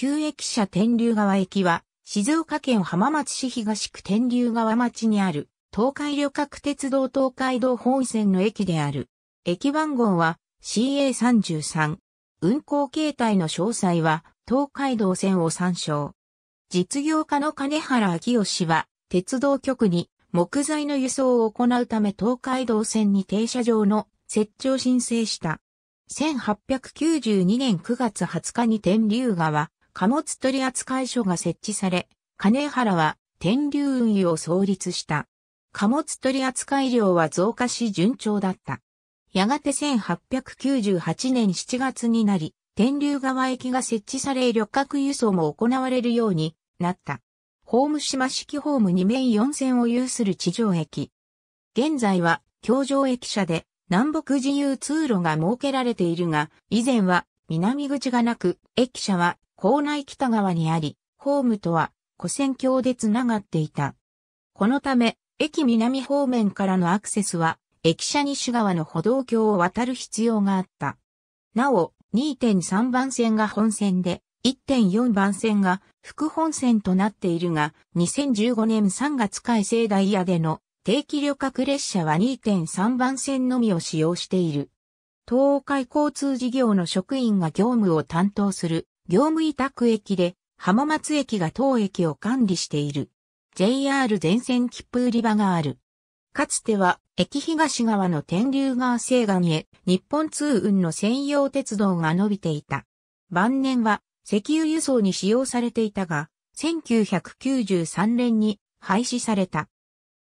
旧駅舎天竜川駅は、静岡県浜松市東区天竜川町にある、東海旅客鉄道東海道本線の駅である。駅番号は CA33。運行形態の詳細は、東海道線を参照。実業家の金原明義は、鉄道局に木材の輸送を行うため東海道線に停車場の設置を申請した。1892年9月20日に天竜川、貨物取扱所が設置され、金原は天竜運輸を創立した。貨物取扱量は増加し順調だった。やがて1898年7月になり、天竜川駅が設置され旅客輸送も行われるようになった。ホーム島式ホーム2面4線を有する地上駅。現在は、京上駅舎で南北自由通路が設けられているが、以前は南口がなく、駅舎は校内北側にあり、ホームとは古戦橋でつながっていた。このため、駅南方面からのアクセスは、駅舎西側の歩道橋を渡る必要があった。なお、2.3番線が本線で、1.4番線が副本線となっているが、2015年3月改正ダイヤでの定期旅客列車は2.3番線のみを使用している。東海交通事業の職員が業務を担当する業務委託駅で浜松駅が当駅を管理している。JR 全線切符売り場がある。かつては駅東側の天竜川西岸へ日本通運の専用鉄道が伸びていた。晩年は石油輸送に使用されていたが、1993年に廃止された。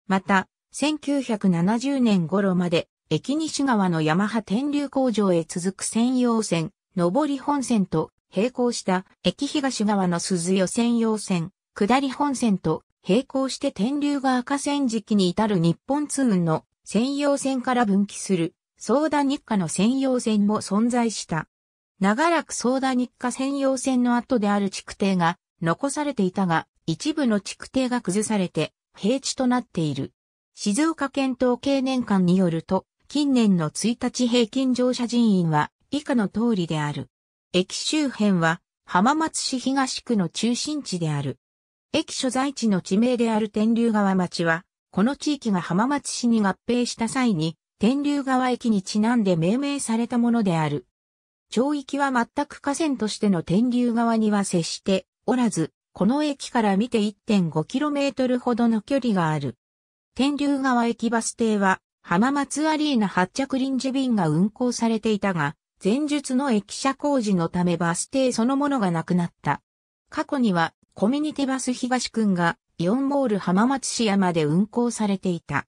また、1970年頃まで駅西側のヤマハ天竜工場へ続く専用線、上り本線と並行した駅東側の鈴予専用線、下り本線と並行して天竜川河川敷に至る日本通運の専用線から分岐する相田日課の専用線も存在した。長らく相田日課専用線の後である築堤が残されていたが、一部の築堤が崩されて平地となっている。静岡県統計年間によると、近年の1日平均乗車人員は以下の通りである。駅周辺は浜松市東区の中心地である。駅所在地の地名である天竜川町は、この地域が浜松市に合併した際に、天竜川駅にちなんで命名されたものである。町域は全く河川としての天竜川には接しておらず、この駅から見て 1.5km ほどの距離がある。天竜川駅バス停は、浜松アリーナ発着臨時便が運行されていたが、前述の駅舎工事のためバス停そのものがなくなった。過去にはコミュニティバス東くんがイオンモール浜松市山で運行されていた。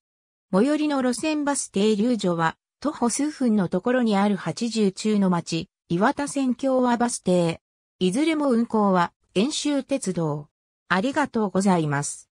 最寄りの路線バス停留所は徒歩数分のところにある80中の町、岩田線共和バス停。いずれも運行は遠州鉄道。ありがとうございます。